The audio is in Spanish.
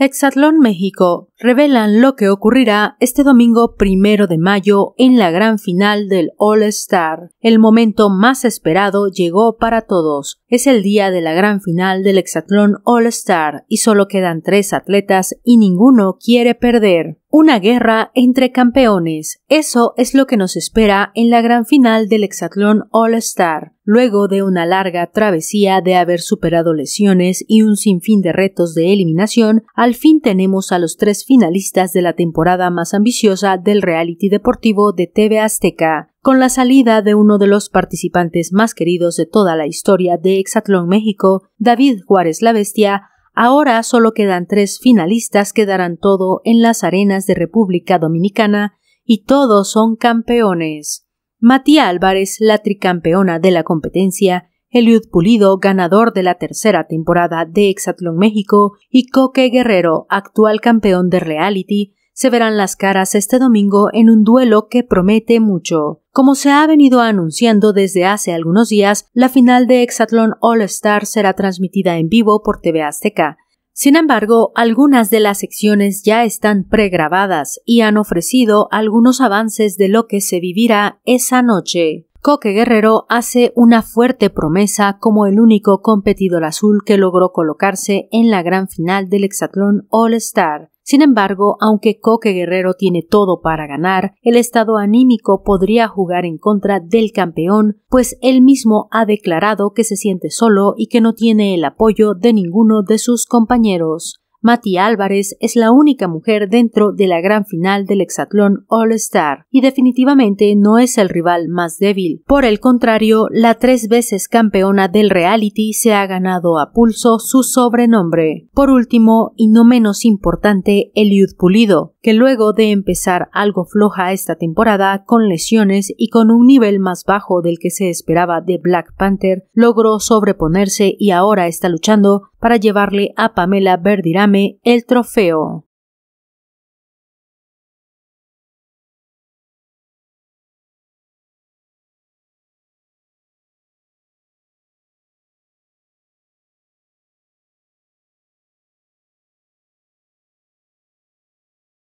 Hexatlón México revelan lo que ocurrirá este domingo primero de mayo en la gran final del All Star. El momento más esperado llegó para todos. Es el día de la gran final del Hexatlón All Star y solo quedan tres atletas y ninguno quiere perder. Una guerra entre campeones. Eso es lo que nos espera en la gran final del Hexatlón All Star, luego de una larga travesía de haber superado lesiones y un sinfín de retos de eliminación, al fin tenemos a los tres finalistas de la temporada más ambiciosa del reality deportivo de TV Azteca, con la salida de uno de los participantes más queridos de toda la historia de Hexatlón México, David Juárez la Bestia, Ahora solo quedan tres finalistas que darán todo en las arenas de República Dominicana y todos son campeones. Matía Álvarez, la tricampeona de la competencia, Eliud Pulido, ganador de la tercera temporada de Exatlón México, y Coque Guerrero, actual campeón de reality, se verán las caras este domingo en un duelo que promete mucho. Como se ha venido anunciando desde hace algunos días, la final de Hexatlón All Star será transmitida en vivo por TV Azteca. Sin embargo, algunas de las secciones ya están pregrabadas y han ofrecido algunos avances de lo que se vivirá esa noche. Coque Guerrero hace una fuerte promesa como el único competidor azul que logró colocarse en la gran final del Hexatlón All Star. Sin embargo, aunque Coque Guerrero tiene todo para ganar, el estado anímico podría jugar en contra del campeón, pues él mismo ha declarado que se siente solo y que no tiene el apoyo de ninguno de sus compañeros. Mati Álvarez es la única mujer dentro de la gran final del hexatlón All-Star y definitivamente no es el rival más débil. Por el contrario, la tres veces campeona del reality se ha ganado a pulso su sobrenombre. Por último, y no menos importante, Eliud Pulido, que luego de empezar algo floja esta temporada, con lesiones y con un nivel más bajo del que se esperaba de Black Panther, logró sobreponerse y ahora está luchando para llevarle a Pamela Verdirame el trofeo.